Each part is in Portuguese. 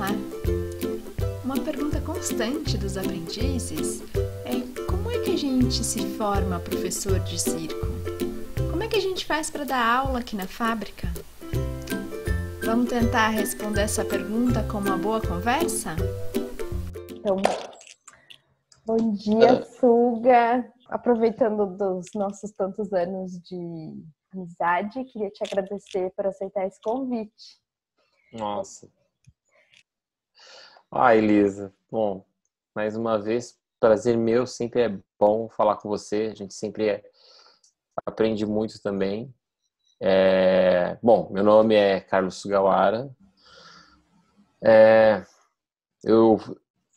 lá. Uma pergunta constante dos aprendizes é como é que a gente se forma professor de circo? Como é que a gente faz para dar aula aqui na fábrica? Vamos tentar responder essa pergunta com uma boa conversa? Então, bom dia, Suga! Aproveitando dos nossos tantos anos de amizade, queria te agradecer por aceitar esse convite. Nossa, ah, Elisa, bom, mais uma vez, prazer meu, sempre é bom falar com você, a gente sempre é, aprende muito também. É, bom, meu nome é Carlos Sugawara. É, eu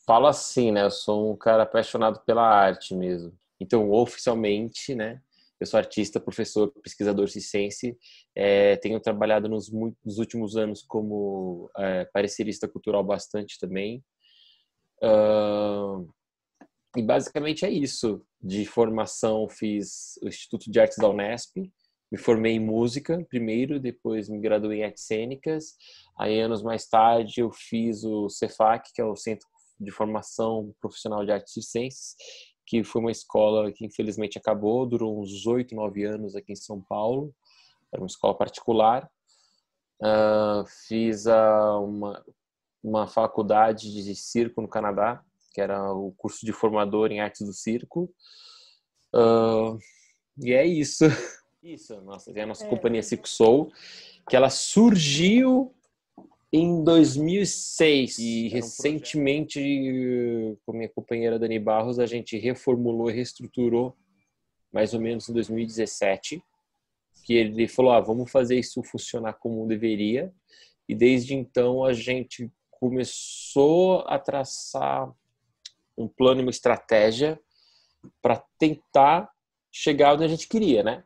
falo assim, né? Eu sou um cara apaixonado pela arte mesmo. Então, oficialmente, né? Eu sou artista, professor, pesquisador ciense, é, tenho trabalhado nos, nos, últimos anos como é, parecerista cultural bastante também. Uh, e basicamente é isso. De formação, fiz o Instituto de Artes da Unesp, me formei em música primeiro, depois me graduei em artes cênicas. Aí, anos mais tarde, eu fiz o Cefac, que é o Centro de Formação Profissional de Artes Circenses, que foi uma escola que infelizmente acabou, durou uns oito, nove anos aqui em São Paulo, era uma escola particular. Uh, fiz a, uma, uma faculdade de circo no Canadá, que era o curso de formador em artes do circo. Uh, e é isso. Isso, nossa, é a nossa é. companhia Circo Soul, que ela surgiu em 2006 e recentemente um com minha companheira Dani Barros a gente reformulou e reestruturou mais ou menos em 2017 que ele falou ah, vamos fazer isso funcionar como deveria e desde então a gente começou a traçar um plano e uma estratégia para tentar chegar onde a gente queria né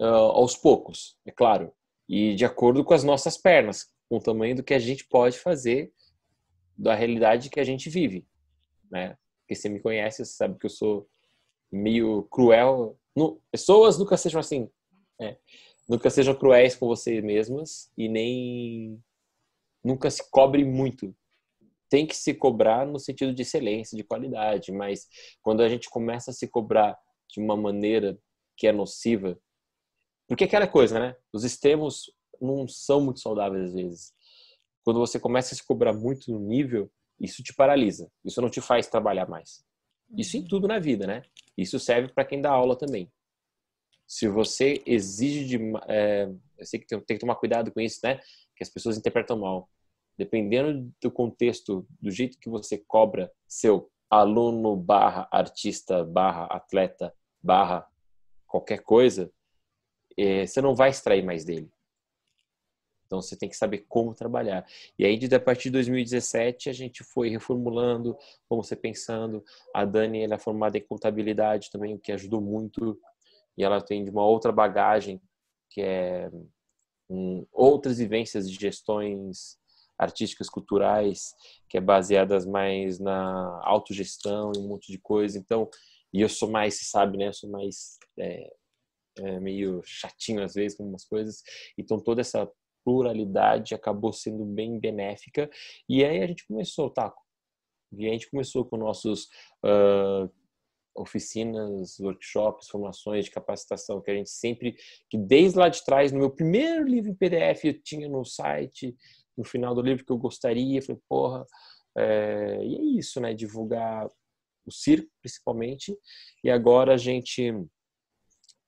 uh, aos poucos é claro e de acordo com as nossas pernas com o tamanho do que a gente pode fazer da realidade que a gente vive, né? Porque você me conhece, você sabe que eu sou meio cruel. No, pessoas nunca sejam assim, né? nunca sejam cruéis com vocês mesmas e nem nunca se cobre muito. Tem que se cobrar no sentido de excelência, de qualidade, mas quando a gente começa a se cobrar de uma maneira que é nociva, porque é aquela coisa, né? Os extremos não são muito saudáveis às vezes. Quando você começa a se cobrar muito no nível, isso te paralisa. Isso não te faz trabalhar mais. Isso em uhum. tudo na vida, né? Isso serve para quem dá aula também. Se você exige de. É, eu sei que tem, tem que tomar cuidado com isso, né? Que as pessoas interpretam mal. Dependendo do contexto, do jeito que você cobra seu aluno barra artista barra atleta barra qualquer coisa, é, você não vai extrair mais dele. Então você tem que saber como trabalhar. E aí, a partir de 2017, a gente foi reformulando, como você pensando. A Dani ela é formada em contabilidade também, o que ajudou muito. E ela tem uma outra bagagem, que é um, outras vivências de gestões artísticas, culturais, que é baseadas mais na autogestão e um monte de coisa. Então, e eu sou mais, você sabe, né? Eu sou mais. É, é meio chatinho às vezes com algumas coisas. Então toda essa pluralidade acabou sendo bem benéfica. E aí a gente começou, tá? E a gente começou com nossos uh, oficinas, workshops, formações de capacitação que a gente sempre, que desde lá de trás, no meu primeiro livro em PDF, eu tinha no site, no final do livro que eu gostaria, falei, porra, é... e é isso, né? Divulgar o circo, principalmente, e agora a gente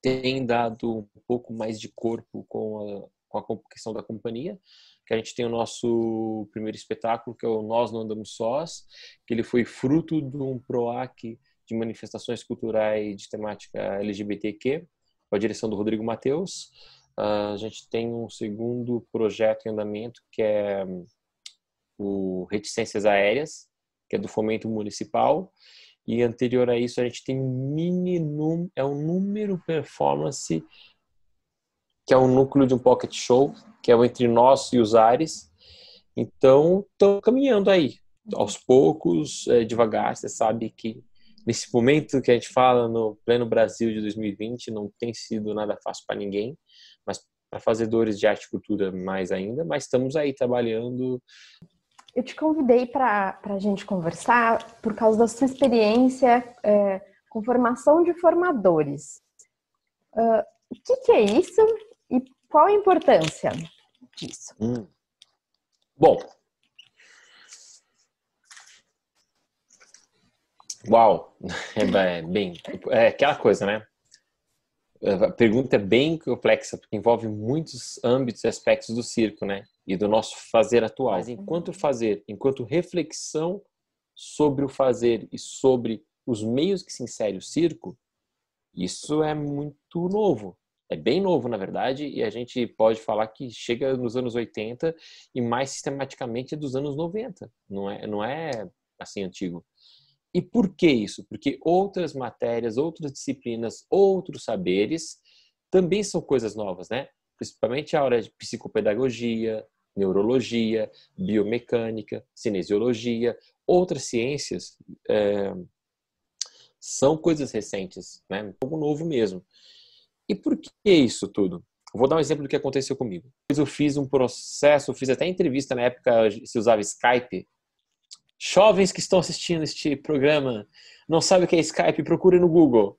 tem dado um pouco mais de corpo com a com a questão da companhia, que a gente tem o nosso primeiro espetáculo, que é o Nós Não Andamos Sós, que ele foi fruto de um PROAC de manifestações culturais de temática LGBTQ, com a direção do Rodrigo Mateus. Ah, a gente tem um segundo projeto em andamento, que é o Reticências Aéreas, que é do Fomento Municipal. E anterior a isso, a gente tem um mini é um número performance que é o núcleo de um pocket show, que é o entre nós e os ares. Então, estão caminhando aí, aos poucos, é, devagar. Você sabe que nesse momento que a gente fala no pleno Brasil de 2020, não tem sido nada fácil para ninguém, mas para fazedores de arte e cultura mais ainda, mas estamos aí trabalhando. Eu te convidei para a gente conversar por causa da sua experiência é, com formação de formadores. Uh, o que, que é isso? Qual a importância disso? Hum. Bom. Uau! É bem. É aquela coisa, né? A pergunta é bem complexa, porque envolve muitos âmbitos e aspectos do circo, né? E do nosso fazer atual. Mas enquanto uhum. fazer, enquanto reflexão sobre o fazer e sobre os meios que se insere o circo, isso é muito novo é bem novo, na verdade, e a gente pode falar que chega nos anos 80 e mais sistematicamente é dos anos 90, não é, não é assim antigo. E por que isso? Porque outras matérias, outras disciplinas, outros saberes também são coisas novas, né? Principalmente a área de psicopedagogia, neurologia, biomecânica, cinesiologia, outras ciências é, são coisas recentes, né? Algo novo mesmo. E por que isso tudo? Vou dar um exemplo do que aconteceu comigo. Eu fiz um processo, fiz até entrevista na época, se usava Skype. Jovens que estão assistindo este programa, não sabem o que é Skype, procure no Google.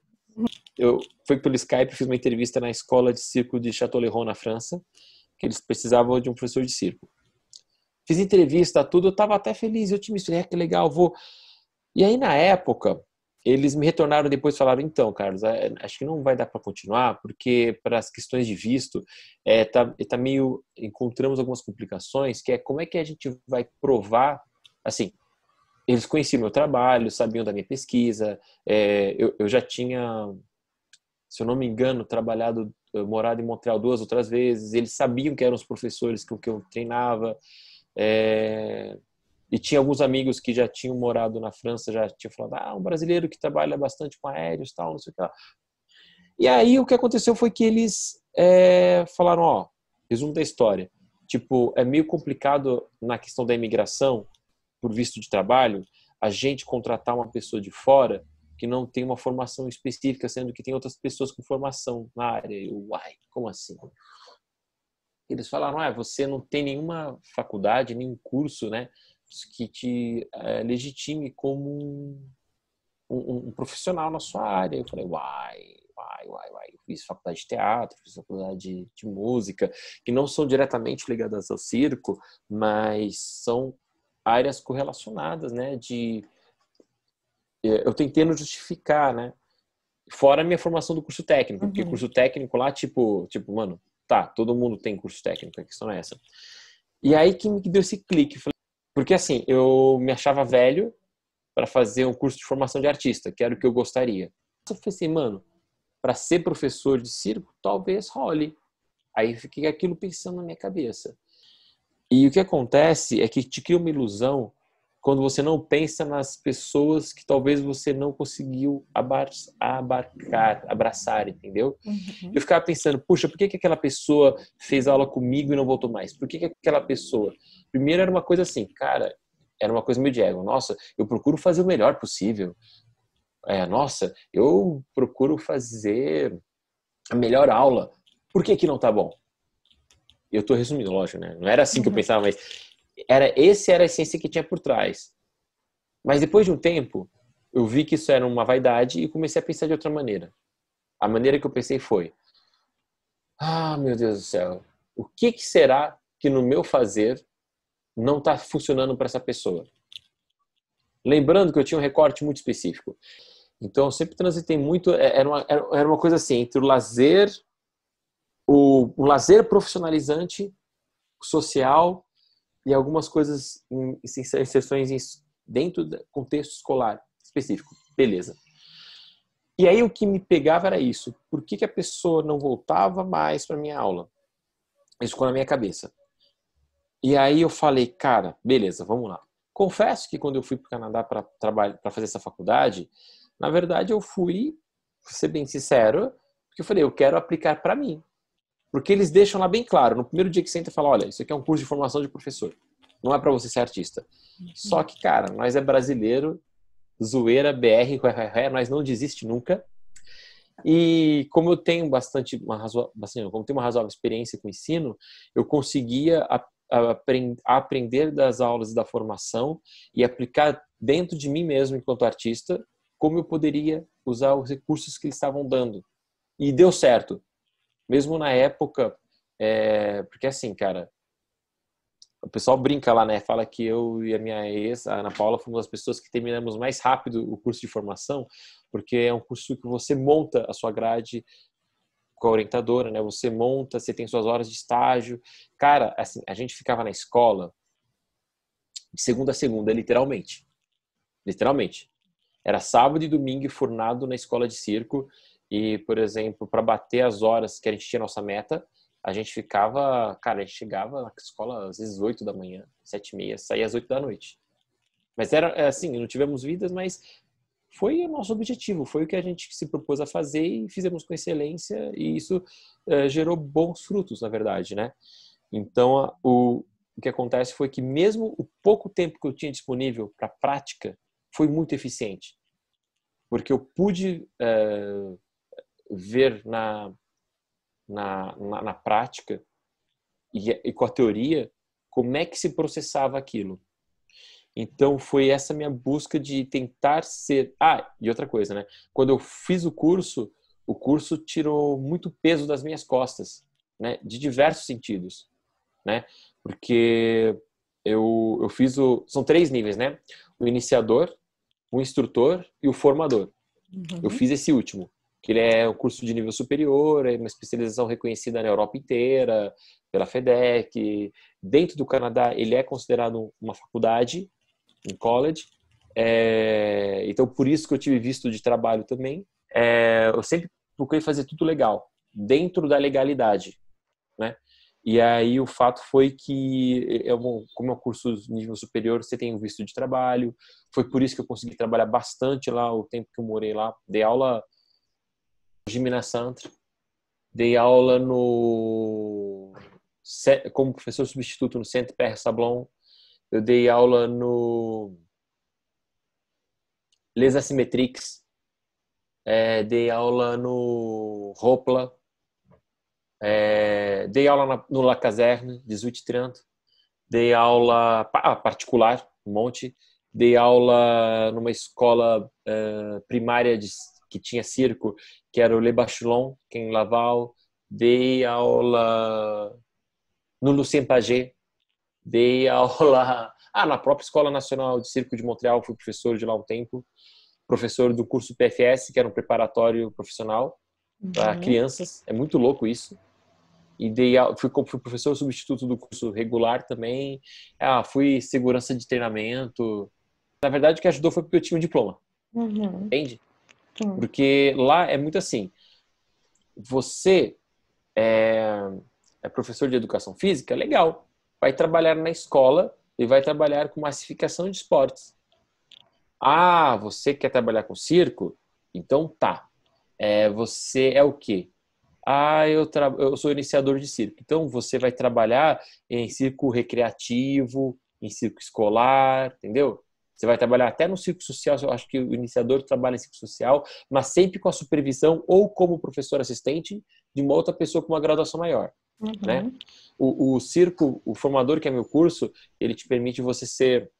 Eu fui pelo Skype, fiz uma entrevista na escola de circo de château léon na França, que eles precisavam de um professor de circo. Fiz entrevista, tudo, eu estava até feliz, eu otimista, é que legal, vou. E aí, na época, eles me retornaram depois e falaram: então, Carlos, acho que não vai dar para continuar, porque para as questões de visto, é, tá, tá meio. encontramos algumas complicações, que é como é que a gente vai provar. Assim, eles conheciam meu trabalho, sabiam da minha pesquisa, é, eu, eu já tinha, se eu não me engano, trabalhado, eh, morado em Montreal duas outras vezes, eles sabiam que eram os professores com que eu treinava. É, e tinha alguns amigos que já tinham morado na França, já tinham falado, ah, um brasileiro que trabalha bastante com aéreos, tal, não sei o que lá. E aí o que aconteceu foi que eles é, falaram, ó, resumo da história, tipo, é meio complicado na questão da imigração, por visto de trabalho, a gente contratar uma pessoa de fora que não tem uma formação específica, sendo que tem outras pessoas com formação na área. Eu, uai, como assim? Eles falaram, ah, você não tem nenhuma faculdade, nenhum curso, né? que te é, legitime como um, um, um, profissional na sua área. Eu falei, uai, uai, uai, uai. fiz faculdade de teatro, fiz faculdade de, de música, que não são diretamente ligadas ao circo, mas são áreas correlacionadas, né? De eh, eu tentando justificar, né? Fora a minha formação do curso técnico, uhum. porque curso técnico lá, tipo, tipo, mano, tá, todo mundo tem curso técnico, a questão é essa. E aí que me deu esse clique, falei porque assim, eu me achava velho para fazer um curso de formação de artista, que era o que eu gostaria. Eu falei assim, mano, para ser professor de circo, talvez role. Aí fiquei aquilo pensando na minha cabeça. E o que acontece é que te cria uma ilusão quando você não pensa nas pessoas que talvez você não conseguiu abar abarcar, abraçar, entendeu? Uhum. Eu ficava pensando, puxa, por que, que aquela pessoa fez aula comigo e não voltou mais? Por que, que aquela pessoa. Primeiro era uma coisa assim, cara, era uma coisa meio de ego. Nossa, eu procuro fazer o melhor possível. É, nossa, eu procuro fazer a melhor aula. Por que, que não tá bom? Eu tô resumindo, lógico, né? Não era assim que eu uhum. pensava, mas era esse era a essência que tinha por trás. Mas depois de um tempo, eu vi que isso era uma vaidade e comecei a pensar de outra maneira. A maneira que eu pensei foi: Ah, meu Deus do céu, o que, que será que no meu fazer não está funcionando para essa pessoa? Lembrando que eu tinha um recorte muito específico. Então, eu sempre transitei muito. É, era uma, era uma coisa assim, entre o lazer, o, o lazer profissionalizante, social e algumas coisas em inserções dentro do contexto escolar específico. Beleza. E aí o que me pegava era isso. Por que, que a pessoa não voltava mais para minha aula? Isso ficou na minha cabeça. E aí eu falei, cara, beleza, vamos lá. Confesso que quando eu fui para o Canadá para trabalhar, para fazer essa faculdade, na verdade eu fui, pra ser bem sincero, porque eu falei, eu quero aplicar para mim. Porque eles deixam lá bem claro, no primeiro dia que você entra, fala, olha, isso aqui é um curso de formação de professor. Não é para você ser artista. Uhum. Só que, cara, nós é brasileiro, zoeira, BR, nós não desiste nunca. E como eu tenho bastante uma razoável, assim, como tenho uma razoável experiência com ensino, eu conseguia a, a, aprender das aulas e da formação e aplicar dentro de mim mesmo enquanto artista como eu poderia usar os recursos que eles estavam dando. E deu certo mesmo na época, é, porque assim, cara, o pessoal brinca lá, né? Fala que eu e a minha ex, a Ana Paula, fomos as pessoas que terminamos mais rápido o curso de formação, porque é um curso que você monta a sua grade com a orientadora, né? Você monta, você tem suas horas de estágio. Cara, assim, a gente ficava na escola de segunda a segunda, literalmente. Literalmente. Era sábado e domingo fornado na escola de circo e, por exemplo, para bater as horas que a gente tinha nossa meta, a gente ficava, cara, a gente chegava na escola às vezes 8 da manhã, 7 e meia, saía às 8 da noite. Mas era é, assim, não tivemos vidas, mas foi o nosso objetivo, foi o que a gente se propôs a fazer e fizemos com excelência e isso é, gerou bons frutos, na verdade, né? Então, a, o, o que acontece foi que mesmo o pouco tempo que eu tinha disponível para prática foi muito eficiente, porque eu pude é, ver na, na, na, na prática e, e com a teoria como é que se processava aquilo. Então foi essa minha busca de tentar ser. Ah, e outra coisa, né? Quando eu fiz o curso, o curso tirou muito peso das minhas costas, né? De diversos sentidos, né? Porque eu, eu fiz o. São três níveis, né? O iniciador, o instrutor e o formador. Uhum. Eu fiz esse último que ele é um curso de nível superior, é uma especialização reconhecida na Europa inteira, pela FEDEC. Dentro do Canadá, ele é considerado uma faculdade, um college. É, então, por isso que eu tive visto de trabalho também. É, eu sempre procurei fazer tudo legal, dentro da legalidade, né? E aí o fato foi que, eu, é como é um curso de nível superior, você tem um visto de trabalho. Foi por isso que eu consegui trabalhar bastante lá, o tempo que eu morei lá. Dei aula Jimina Santre. Dei aula no como professor substituto no centro Pierre Sablon. Eu dei aula no Les Asymetrics. É, dei aula no Ropla. É, dei aula na, no La Caserne, 18 e 30. Dei aula ah, particular, um monte. Dei aula numa escola uh, primária de, que tinha circo que era o Le Bachelon, que em Laval, dei aula no Lucien Paget, dei aula ah, na própria Escola Nacional de Circo de Montreal, fui professor de lá um tempo, professor do curso PFS, que era um preparatório profissional uhum. para crianças, é muito louco isso. E dei, fui, fui professor substituto do curso regular também, ah, fui segurança de treinamento. Na verdade, o que ajudou foi porque eu tinha um diploma, uhum. entende? Sim. Porque lá é muito assim: você é, é professor de educação física, legal, vai trabalhar na escola e vai trabalhar com massificação de esportes. Ah, você quer trabalhar com circo? Então tá. É, você é o quê? Ah, eu, tra... eu sou iniciador de circo. Então você vai trabalhar em circo recreativo, em circo escolar, entendeu? Você vai trabalhar até no círculo social, eu acho que o iniciador trabalha em círculo social, mas sempre com a supervisão ou como professor assistente de uma outra pessoa com uma graduação maior. Uhum. Né? O, o circo, o formador que é meu curso, ele te permite você ser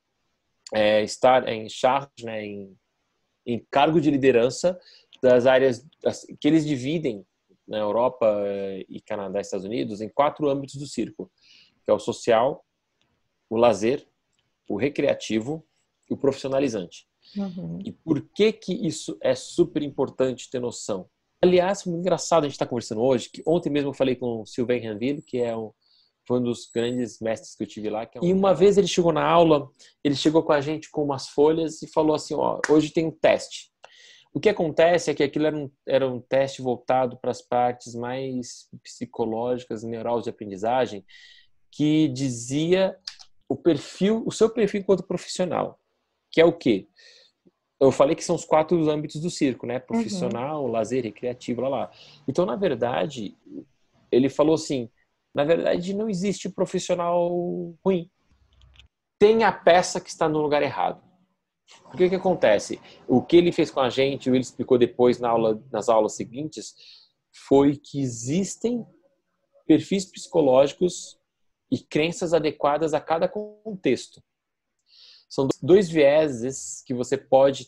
é, estar em charge, né, em, em cargo de liderança das áreas que eles dividem na Europa eh, e Canadá, Estados Unidos, em quatro âmbitos do circo, que é o social, o lazer, o recreativo e o profissionalizante. Uhum. E por que que isso é super importante ter noção? Aliás, muito engraçado a gente está conversando hoje, que ontem mesmo eu falei com o Sylvain Ranville, que é um, foi um dos grandes mestres que eu tive lá. É um... E uma vez ele chegou na aula, ele chegou com a gente com umas folhas e falou assim, ó, hoje tem um teste. O que acontece é que aquilo era um, era um teste voltado para as partes mais psicológicas, neurais de aprendizagem, que dizia o perfil, o seu perfil enquanto profissional que é o quê? Eu falei que são os quatro âmbitos do circo, né? Uhum. Profissional, uhum. lazer, recreativo, lá lá. Então, na verdade, ele falou assim: na verdade, não existe profissional ruim. Tem a peça que está no lugar errado. O que, que acontece? O que ele fez com a gente, o ele explicou depois na aula, nas aulas seguintes, foi que existem perfis psicológicos e crenças adequadas a cada contexto. São dois vieses que você pode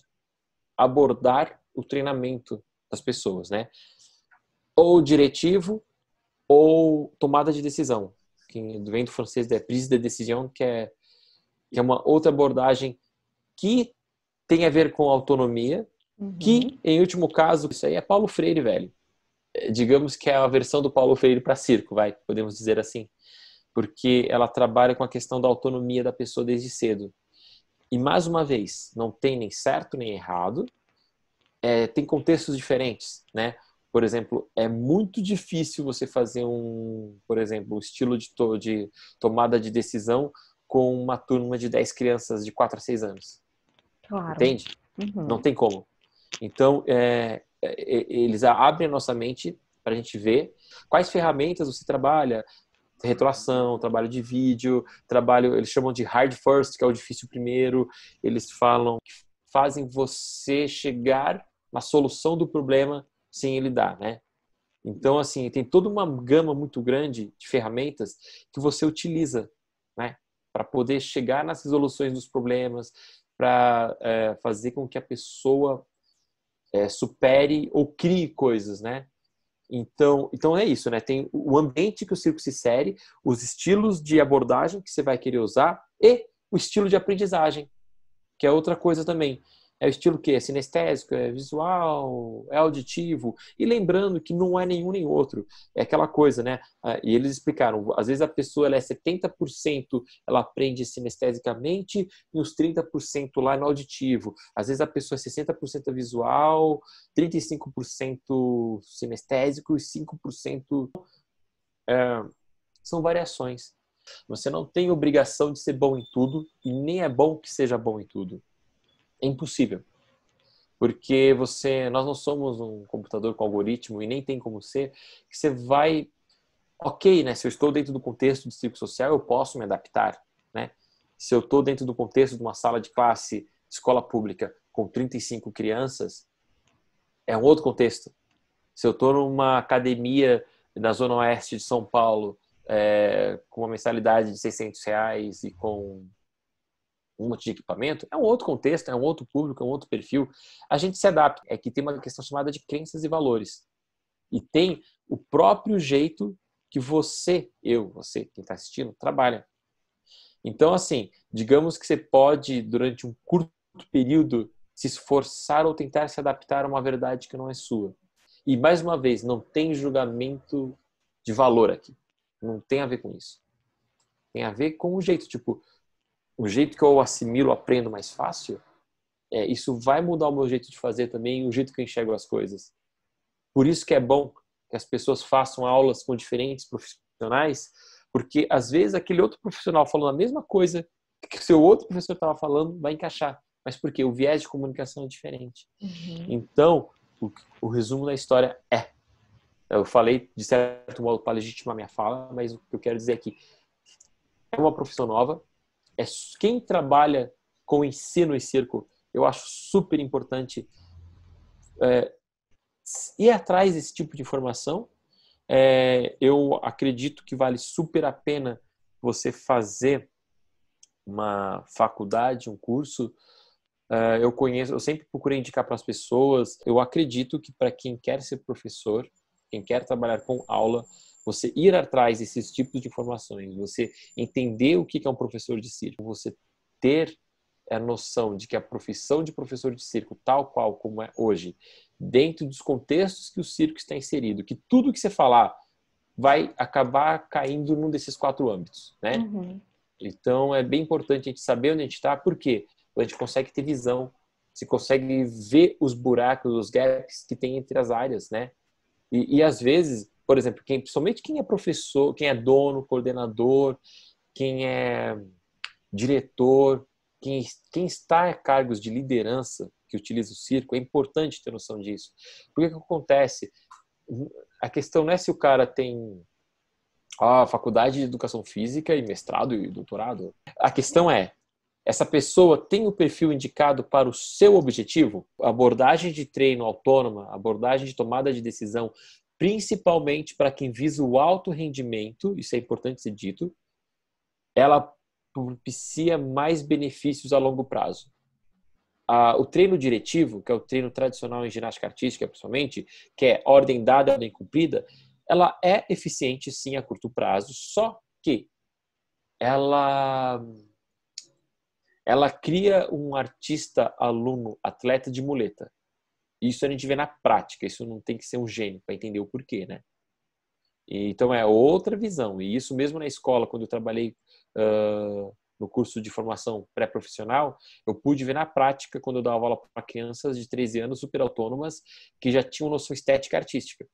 abordar o treinamento das pessoas, né? Ou diretivo ou tomada de decisão, que vem do francês é prise de decisão, que é, que é uma outra abordagem que tem a ver com autonomia, uhum. que, em último caso, isso aí é Paulo Freire, velho. É, digamos que é a versão do Paulo Freire para circo, vai, podemos dizer assim. Porque ela trabalha com a questão da autonomia da pessoa desde cedo. E mais uma vez, não tem nem certo nem errado, é, tem contextos diferentes, né? Por exemplo, é muito difícil você fazer um, por exemplo, um estilo de, to de tomada de decisão com uma turma de 10 crianças de 4 a 6 anos. Claro. Entende? Uhum. Não tem como. Então, é, é, é eles abrem a nossa mente para a gente ver quais ferramentas você trabalha, retroação, trabalho de vídeo, trabalho, eles chamam de hard first, que é o difícil primeiro, eles falam que fazem você chegar na solução do problema sem ele dar, né? Então, assim, tem toda uma gama muito grande de ferramentas que você utiliza, né? Para poder chegar nas resoluções dos problemas, para é, eh, fazer com que a pessoa é, supere ou crie coisas, né? Então, então é isso, né? Tem o ambiente que o circo se insere, os estilos de abordagem que você vai querer usar e o estilo de aprendizagem, que é outra coisa também. É o estilo que é sinestésico, é visual, é auditivo. E lembrando que não é nenhum nem outro. É aquela coisa, né? Ah, e eles explicaram, às vezes a pessoa ela é 70%, ela aprende sinestesicamente e uns 30% lá no auditivo. Às vezes a pessoa é 60% visual, 35% sinestésico e 5% é, são variações. Você não tem obrigação de ser bom em tudo e nem é bom que seja bom em tudo é impossível. Porque você, nós não somos um computador com algoritmo e nem tem como ser, que você vai, ok, né? Se eu estou dentro do contexto do círculo social, eu posso me adaptar, né? Se eu estou dentro do contexto de uma sala de classe, escola pública, com 35 crianças, é um outro contexto. Se eu estou numa academia na Zona Oeste de São Paulo, é, com uma mensalidade de 600 reais e com um monte de equipamento, é um outro contexto, é um outro público, é um outro perfil. A gente se adapta. É que tem uma questão chamada de crenças e valores. E tem o próprio jeito que você, eu, você, quem está assistindo, trabalha. Então, assim, digamos que você pode, durante um curto período, se esforçar ou tentar se adaptar a uma verdade que não é sua. E, mais uma vez, não tem julgamento de valor aqui. Não tem a ver com isso. Tem a ver com o jeito. Tipo, o jeito que eu assimilo, aprendo mais fácil, é, isso vai mudar o meu jeito de fazer também, o jeito que eu enxergo as coisas. Por isso que é bom que as pessoas façam aulas com diferentes profissionais, porque às vezes aquele outro profissional falando a mesma coisa que o seu outro professor estava falando vai encaixar, mas porque o viés de comunicação é diferente. Uhum. Então, o, o resumo da história é eu falei de certo modo para legitimar minha fala, mas o que eu quero dizer aqui é, é uma profissão nova, é quem trabalha com ensino e circo, eu acho super importante é, ir atrás desse tipo de informação. É, eu acredito que vale super a pena você fazer uma faculdade, um curso. É, eu conheço, eu sempre procurei indicar para as pessoas. Eu acredito que para quem quer ser professor, quem quer trabalhar com aula, você ir atrás desses tipos de informações, você entender o que é um professor de circo, você ter a noção de que a profissão de professor de circo, tal qual como é hoje, dentro dos contextos que o circo está inserido, que tudo que você falar vai acabar caindo num desses quatro âmbitos, né? Uhum. Então é bem importante a gente saber onde a gente está, porque a gente consegue ter visão, se consegue ver os buracos, os gaps que tem entre as áreas, né? E, e às vezes por exemplo, quem, principalmente quem é professor, quem é dono, coordenador, quem é diretor, quem, quem está a cargos de liderança que utiliza o circo, é importante ter noção disso. Porque que acontece? A questão não é se o cara tem a faculdade de educação física e mestrado e doutorado. A questão é, essa pessoa tem o perfil indicado para o seu objetivo? abordagem de treino autônoma, abordagem de tomada de decisão principalmente para quem visa o alto rendimento, isso é importante ser dito, ela propicia mais benefícios a longo prazo. Ah, o treino diretivo, que é o treino tradicional em ginástica artística, principalmente, que é ordem dada, ordem cumprida, ela é eficiente sim a curto prazo, só que ela ela cria um artista aluno atleta de muleta. Isso a gente vê na prática, isso não tem que ser um gênio para entender o porquê, né? Então é outra visão. E isso mesmo na escola, quando eu trabalhei uh, no curso de formação pré-profissional, eu pude ver na prática, quando eu dava aula para crianças de 13 anos super autônomas, que já tinham noção estética artística.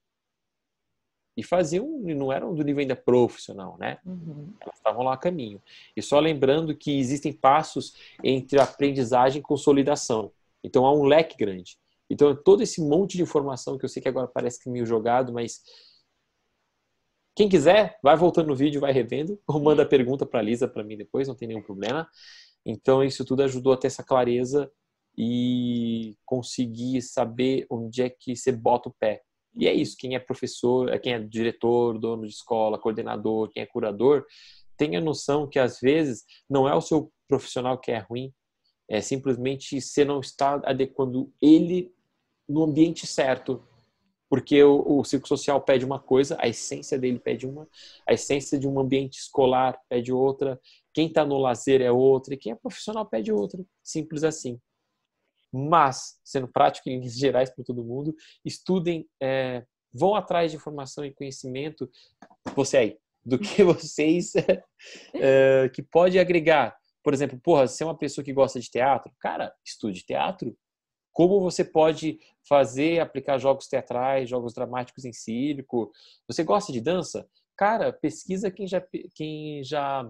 E faziam, não eram do nível ainda profissional, né? Uhum. Elas estavam lá a caminho. E só lembrando que existem passos entre aprendizagem e consolidação. Então há um leque grande. Então, todo esse monte de informação que eu sei que agora parece que é meio jogado, mas quem quiser, vai voltando no vídeo, vai revendo, ou uhum. manda a pergunta para a Lisa para mim depois, não tem nenhum problema. Então, isso tudo ajudou a ter essa clareza e conseguir saber onde é que você bota o pé. E é isso, quem é professor, é quem é diretor, dono de escola, coordenador, quem é curador, tenha noção que às vezes não é o seu profissional que é ruim, é simplesmente você não está adequando ele no ambiente certo. Porque o, o ciclo social pede uma coisa, a essência dele pede uma, a essência de um ambiente escolar pede outra, quem está no lazer é outra, e quem é profissional pede outra. Simples assim. Mas, sendo prático em linhas gerais para todo mundo, estudem, é, vão atrás de informação e conhecimento, você aí, do que vocês é, que pode agregar. Por exemplo, porra, se é uma pessoa que gosta de teatro, cara, estude teatro, como você pode fazer, aplicar jogos teatrais, jogos dramáticos em circo. Você gosta de dança? Cara, pesquisa quem já, quem já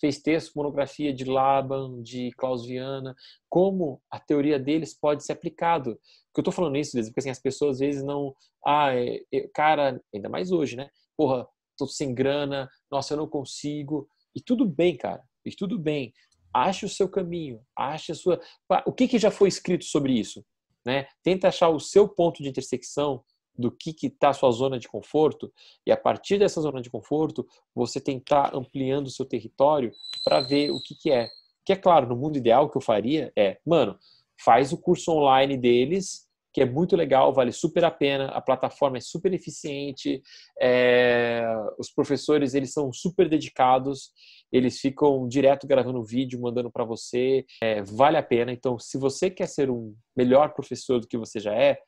fez texto, monografia de Laban, de Klaus Viana, como a teoria deles pode ser aplicado. Porque eu estou falando isso, porque assim, as pessoas às vezes não. Ah, é, é, cara, ainda mais hoje, né? Porra, tô sem grana, nossa, eu não consigo. E tudo bem, cara, e tudo bem. Ache o seu caminho, ache a sua. O que, que já foi escrito sobre isso? Né? Tenta achar o seu ponto de intersecção do que está a sua zona de conforto e a partir dessa zona de conforto você tentar ampliando o seu território para ver o que, que é. Que é claro, no mundo ideal o que eu faria é, mano, faz o curso online deles que é muito legal, vale super a pena, a plataforma é super eficiente, é, os professores eles são super dedicados, eles ficam direto gravando vídeo, mandando para você, é, vale a pena. Então, se você quer ser um melhor professor do que você já é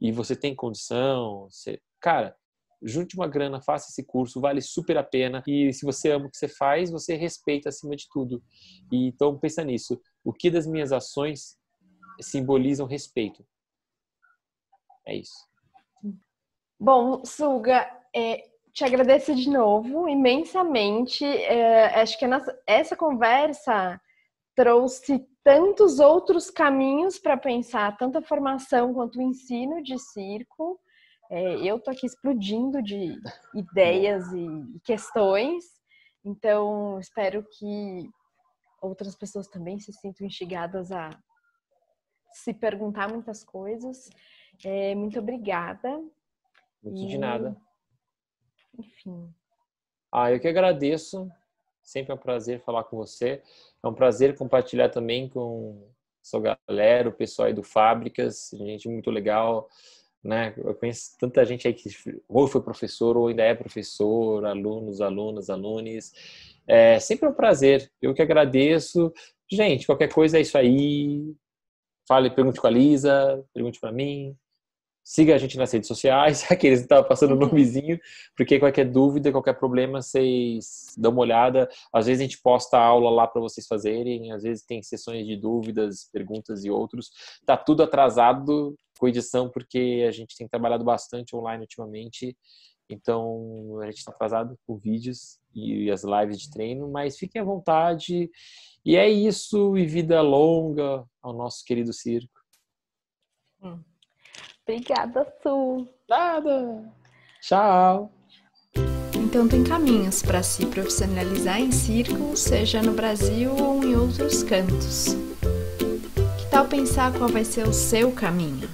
e você tem condição, você, cara, junte uma grana, faça esse curso, vale super a pena. E se você ama o que você faz, você respeita acima de tudo. E, então pensa nisso. O que das minhas ações simbolizam respeito? É isso. Bom, Suga, é, te agradeço de novo imensamente. É, acho que nossa, essa conversa trouxe tantos outros caminhos para pensar, tanto a formação quanto o ensino de circo. É, eu tô aqui explodindo de ideias e questões, então espero que outras pessoas também se sintam instigadas a se perguntar muitas coisas. É, muito obrigada. Muito e... de nada. Enfim. Ah, eu que agradeço. Sempre é um prazer falar com você. É um prazer compartilhar também com sua galera, o pessoal aí do Fábricas, gente muito legal, né? Eu conheço tanta gente aí que ou foi professor ou ainda é professor, alunos, alunas, alunos. É sempre é um prazer. Eu que agradeço. Gente, qualquer coisa é isso aí. Fale, pergunte com a Lisa, pergunte para mim, Siga a gente nas redes sociais, aqueles que estavam passando o uhum. nomezinho, porque qualquer dúvida, qualquer problema, vocês dão uma olhada. Às vezes a gente posta a aula lá para vocês fazerem, às vezes tem sessões de dúvidas, perguntas e outros. Tá tudo atrasado com edição, porque a gente tem trabalhado bastante online ultimamente. Então, a gente está atrasado com vídeos e as lives de treino, mas fiquem à vontade. E é isso, e vida longa ao nosso querido circo. Hum. Obrigada, Su. Nada. Tchau. Então tem caminhos para se profissionalizar em circo, seja no Brasil ou em outros cantos. Que tal pensar qual vai ser o seu caminho?